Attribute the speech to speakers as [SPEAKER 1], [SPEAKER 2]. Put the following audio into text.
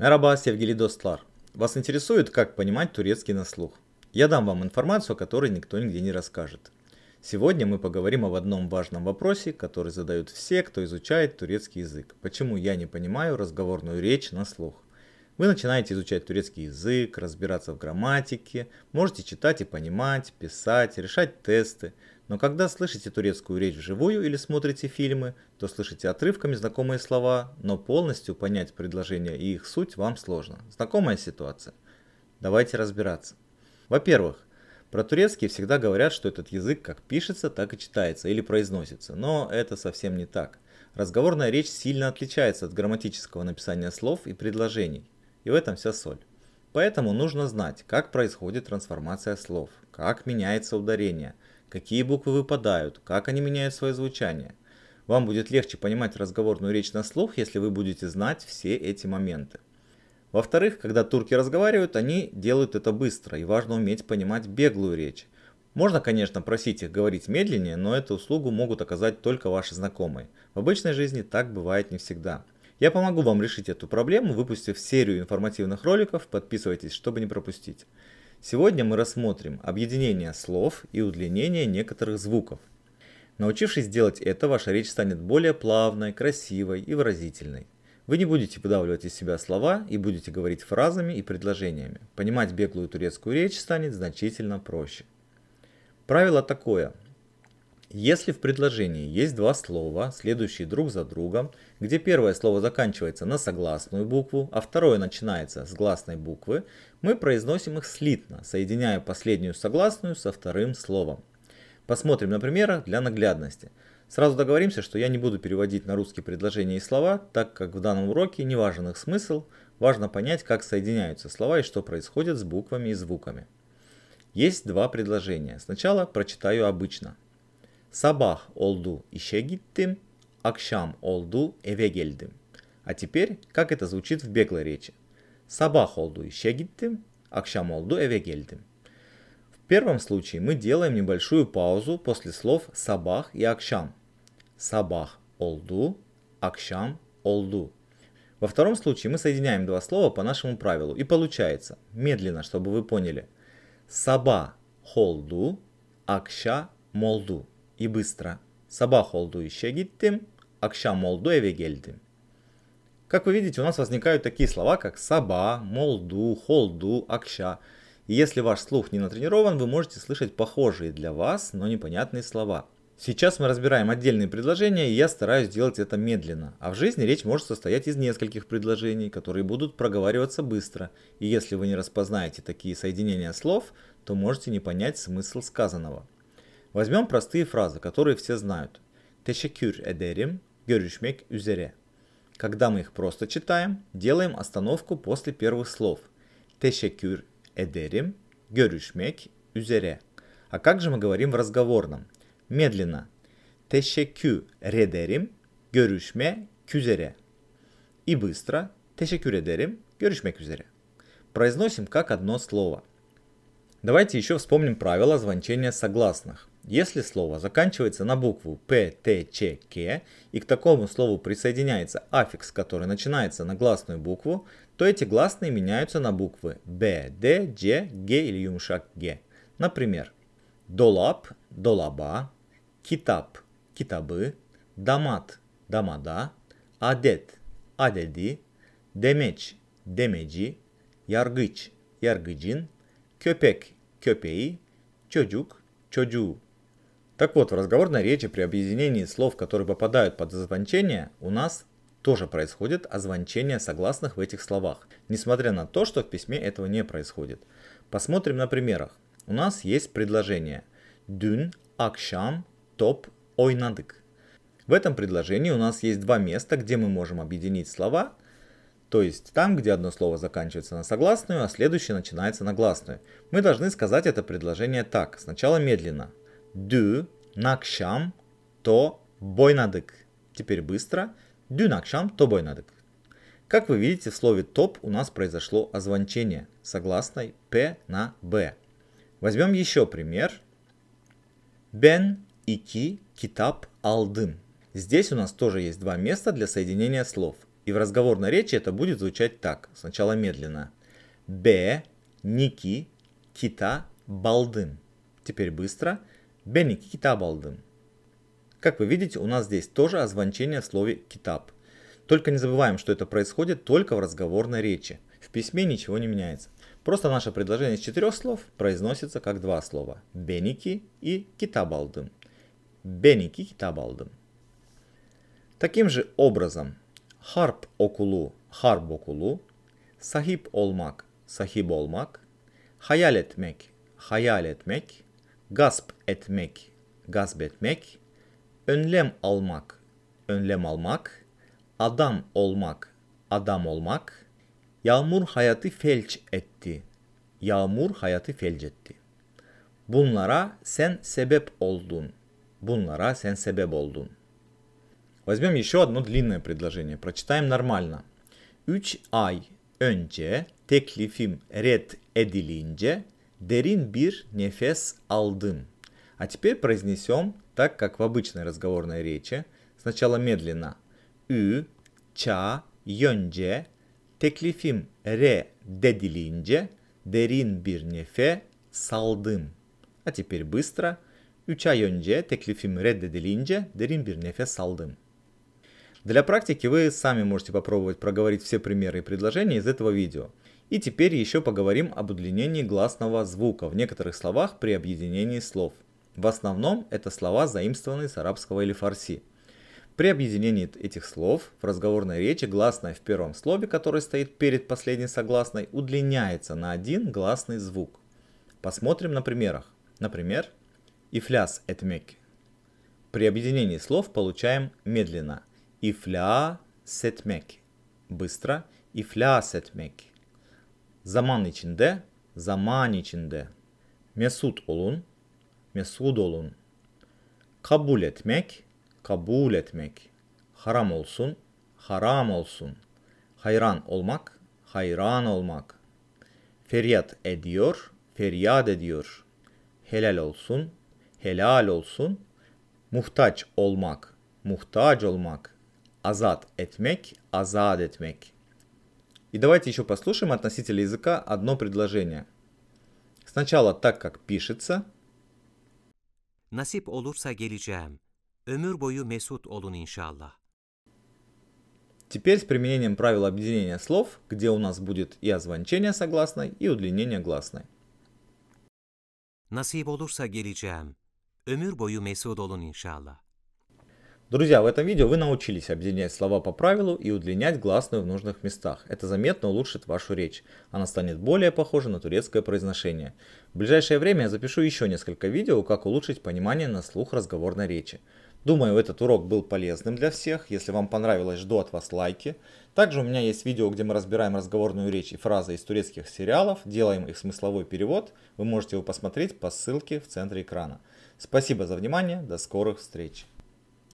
[SPEAKER 1] Merhaba sevgili dostlar. Вас интересует, как понимать турецкий на слух? Я дам вам информацию, о которой никто нигде не расскажет. Сегодня мы поговорим об одном важном вопросе, который задают все, кто изучает турецкий язык. Почему я не понимаю разговорную речь на слух? Вы начинаете изучать турецкий язык, разбираться в грамматике, можете читать и понимать, писать, решать тесты, но когда слышите турецкую речь вживую или смотрите фильмы, то слышите отрывками знакомые слова, но полностью понять предложения и их суть вам сложно. Знакомая ситуация. Давайте разбираться. Во-первых, про турецкий всегда говорят, что этот язык как пишется, так и читается или произносится, но это совсем не так. Разговорная речь сильно отличается от грамматического написания слов и предложений, и в этом вся соль. Поэтому нужно знать, как происходит трансформация слов, как меняется ударение – какие буквы выпадают, как они меняют свое звучание. Вам будет легче понимать разговорную речь на слух, если вы будете знать все эти моменты. Во-вторых, когда турки разговаривают, они делают это быстро, и важно уметь понимать беглую речь. Можно, конечно, просить их говорить медленнее, но эту услугу могут оказать только ваши знакомые. В обычной жизни так бывает не всегда. Я помогу вам решить эту проблему, выпустив серию информативных роликов, подписывайтесь, чтобы не пропустить. Сегодня мы рассмотрим объединение слов и удлинение некоторых звуков. Научившись делать это, ваша речь станет более плавной, красивой и выразительной. Вы не будете выдавливать из себя слова и будете говорить фразами и предложениями. Понимать беглую турецкую речь станет значительно проще. Правило такое. Если в предложении есть два слова, следующие друг за другом, где первое слово заканчивается на согласную букву, а второе начинается с гласной буквы, мы произносим их слитно, соединяя последнюю согласную со вторым словом. Посмотрим на примерах для наглядности. Сразу договоримся, что я не буду переводить на русский предложения и слова, так как в данном уроке не важен их смысл, важно понять, как соединяются слова и что происходит с буквами и звуками. Есть два предложения. Сначала прочитаю обычно – Sabah oldu işe gittim, akşam oldu eve geldim. А теперь, как это звучит в беглой речи? Sabah oldu işe gittim, akşam oldu eve geldim. В первом случае мы делаем небольшую паузу после слов сабах и акшам. Сабах олду, акшам олду. Во втором случае мы соединяем два слова по нашему правилу. И получается, медленно, чтобы вы поняли. Саба холду, акша молду. И быстро. Sabah oldu işe gittim, акша молду eve geldim. Как вы видите, у нас возникают такие слова, как саба, молду, холду, акша. И если ваш слух не натренирован, вы можете слышать похожие для вас, но непонятные слова. Сейчас мы разбираем отдельные предложения, и я стараюсь делать это медленно. А в жизни речь может состоять из нескольких предложений, которые будут проговариваться быстро. И если вы не распознаете такие соединения слов, то можете не понять смысл сказанного. Возьмем простые фразы, которые все знают. Teşekkür ederim, görüşmek üzere. Когда мы их просто читаем, делаем остановку после первых слов. Teşekkür ederim, görüşmek üzere. А как же мы говорим в разговорном? Медленно. Teşekkür ederim, görüşme üzere. И быстро. Teşekkür ederim, görüşmek üzere. Произносим как одно слово. Давайте еще вспомним правила звончения согласных. Если слово заканчивается на букву П, Т, Ч, К и к такому слову присоединяется аффикс, который начинается на гласную букву, то эти гласные меняются на буквы Б, Д, Дж, Г или юмшак Г. Например, долап, долаба, китап, китабы, дамат, дамада, адет, адеди, демеч, демеджи, яргыч, яргыджин, köpek, köpeği, çocuk, çocuğu. Так вот, в разговорной речи при объединении слов, которые попадают под звончение, у нас тоже происходит озвончение согласных в этих словах, несмотря на то, что в письме этого не происходит. Посмотрим на примерах. У нас есть предложение «Дюн акшам топ ойнадык». В этом предложении у нас есть два места, где мы можем объединить слова, то есть там, где одно слово заканчивается на согласную, а следующее начинается на гласную. Мы должны сказать это предложение так, сначала медленно. Dü nakşam to boynadık. Теперь быстро. Dü nakşam to boynadık. Как вы видите, в слове топ у нас произошло озвончение согласной П на Б. Возьмем еще пример. Бен ики китап алдым. Здесь у нас тоже есть два места для соединения слов. И в разговорной речи это будет звучать так. Сначала медленно. Бе, ники, кита, балдын. Теперь быстро. Ben iki kitap Как вы видите, у нас здесь тоже озвончение в слове "китаб". Только не забываем, что это происходит только в разговорной речи. В письме ничего не меняется. Просто наше предложение из четырех слов произносится как два слова. Беники и китабалдым. Беники китабалдым. Таким же образом, харп окулу, харп окулу, сахиб олмак, сахиб олмак, хаялетмек, хаялетмек – gasp etmek, gasp etmek, önlem almak, önlem almak, adam olmak, adam olmak, yağmur hayatı felç etti, yağmur hayatı felç etti. Bunlara sen sebep oldun, bunlara sen sebep oldun. Возьмем еще одно длинное предложение, прочитаем нормально. Üç ay önce teklifim red edilince Дерин бир нефес алдым. А теперь произнесем так, как в обычной разговорной речи. Сначала медленно. Ü, ча yönce, теклифим ре dedilince, дерин бир нефе салдым. А теперь быстро. Üç ay önce teklifim reddedilince derin bir nefes aldım. Для практики вы сами можете попробовать проговорить все примеры и предложения из этого видео – и теперь еще поговорим об удлинении гласного звука в некоторых словах при объединении слов. В основном это слова, заимствованные с арабского или фарси. При объединении этих слов в разговорной речи гласная в первом слове, которое стоит перед последней согласной, удлиняется на один гласный звук. Посмотрим на примерах. Например, «Ифляс этмек». При объединении слов получаем медленно. «Ифля сетмек» – быстро. «Ифля сетмек» zaman içinde, zaman içinde. Mesut olun, mesut olun. Kabul etmek, kabul etmek. Haram olsun, haram olsun. Hayran olmak, hayran olmak. Feryat ediyor, feryat ediyor. Helal olsun, helal olsun. Muhtaç olmak, muhtaç olmak. Azat etmek, azat etmek.'' И давайте еще послушаем относительно языка одно предложение. Сначала так, как пишется. Nasip olursa geleceğim. Ömür boyu mesut olun inşallah. Теперь с применением правила объединения слов, где у нас будет и озвончение согласной, и удлинение гласной. Nasip olursa geleceğim. Ömür boyu mesut olun inşallah. Друзья, в этом видео вы научились объединять слова по правилу и удлинять гласную в нужных местах. Это заметно улучшит вашу речь. Она станет более похожа на турецкое произношение. В ближайшее время я запишу еще несколько видео, как улучшить понимание на слух разговорной речи. Думаю, этот урок был полезным для всех. Если вам понравилось, жду от вас лайки. Также у меня есть видео, где мы разбираем разговорную речь и фразы из турецких сериалов, делаем их смысловой перевод. Вы можете его посмотреть по ссылке в центре экрана. Спасибо за внимание, до скорых встреч!